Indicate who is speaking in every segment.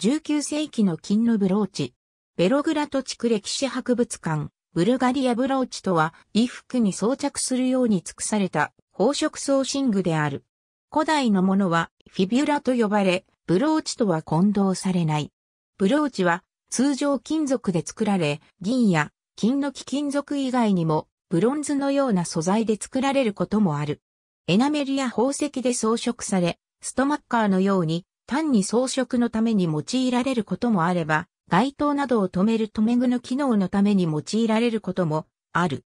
Speaker 1: 19世紀の金のブローチ。ベログラト地区歴史博物館、ブルガリアブローチとは、衣服に装着するように尽くされた宝飾装身具である。古代のものはフィビュラと呼ばれ、ブローチとは混同されない。ブローチは通常金属で作られ、銀や金の貴金属以外にもブロンズのような素材で作られることもある。エナメルや宝石で装飾され、ストマッカーのように単に装飾のために用いられることもあれば、街灯などを止める留め具の機能のために用いられることもある。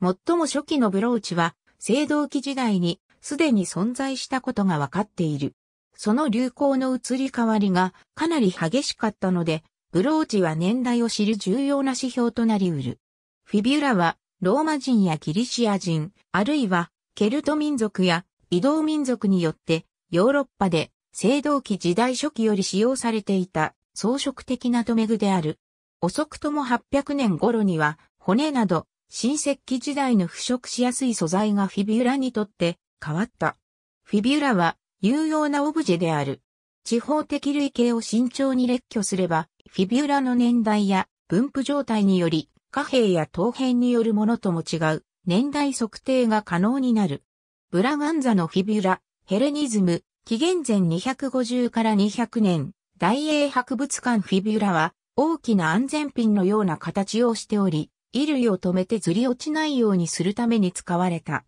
Speaker 1: 最も初期のブローチは、青銅器時代にすでに存在したことが分かっている。その流行の移り変わりがかなり激しかったので、ブローチは年代を知る重要な指標となり得る。フィビュラはローマ人やギリシア人、あるいはケルト民族や移動民族によってヨーロッパで青銅器時代初期より使用されていた装飾的な留め具である。遅くとも800年頃には骨など新石器時代の腐食しやすい素材がフィビュラにとって変わった。フィビュラは有用なオブジェである。地方的類型を慎重に列挙すれば、フィビュラの年代や分布状態により、貨幣や陶片によるものとも違う年代測定が可能になる。ブラガンザのフィビュラ、ヘレニズム、紀元前250から200年、大英博物館フィビュラは大きな安全ピンのような形をしており、衣類を止めてずり落ちないようにするために使われた。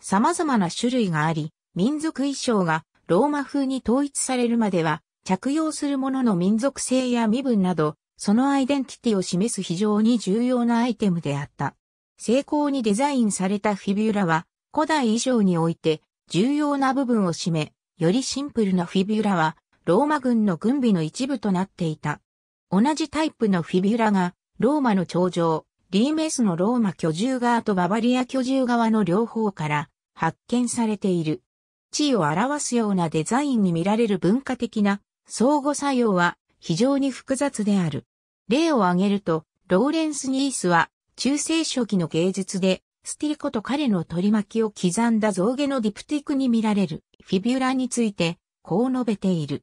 Speaker 1: 様々な種類があり、民族衣装がローマ風に統一されるまでは、着用するものの民族性や身分など、そのアイデンティティを示す非常に重要なアイテムであった。成功にデザインされたフィビュラは、古代以上において重要な部分を占め、よりシンプルなフィビュラは、ローマ軍の軍備の一部となっていた。同じタイプのフィビュラが、ローマの頂上、リーメスのローマ居住側とババリア居住側の両方から発見されている。地位を表すようなデザインに見られる文化的な相互作用は非常に複雑である。例を挙げると、ローレンス・ニースは中世初期の芸術でスティルコと彼の取り巻きを刻んだ象牙のディプティクに見られるフィビュラについて、こう述べている。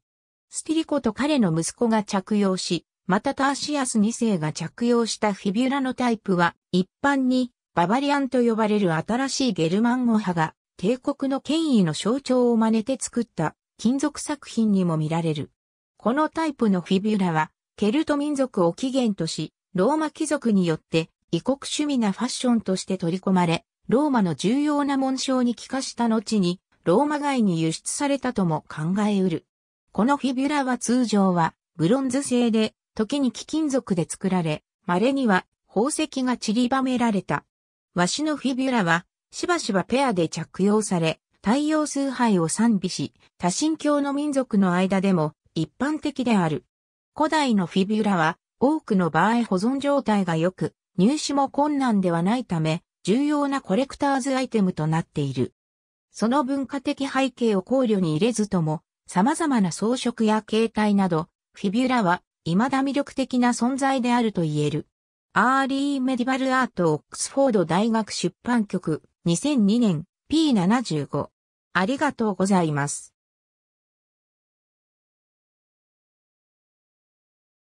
Speaker 1: スティリコと彼の息子が着用し、またターシアス2世が着用したフィビュラのタイプは、一般にババリアンと呼ばれる新しいゲルマン語派が、帝国の権威の象徴を真似て作った金属作品にも見られる。このタイプのフィビュラは、ケルト民族を起源とし、ローマ貴族によって異国趣味なファッションとして取り込まれ、ローマの重要な紋章に帰化した後に、ローマ外に輸出されたとも考えうる。このフィビュラは通常は、ブロンズ製で、時に貴金属で作られ、稀には宝石が散りばめられた。和紙のフィビュラは、しばしばペアで着用され、太陽崇拝を賛美し、多神教の民族の間でも一般的である。古代のフィビュラは、多くの場合保存状態が良く、入手も困難ではないため、重要なコレクターズアイテムとなっている。その文化的背景を考慮に入れずとも、様々な装飾や形態など、フィビュラは未だ魅力的な存在であると言える。アーリーメディバルアートオックスフォード大学出版局2002年 P75。ありがとうございます。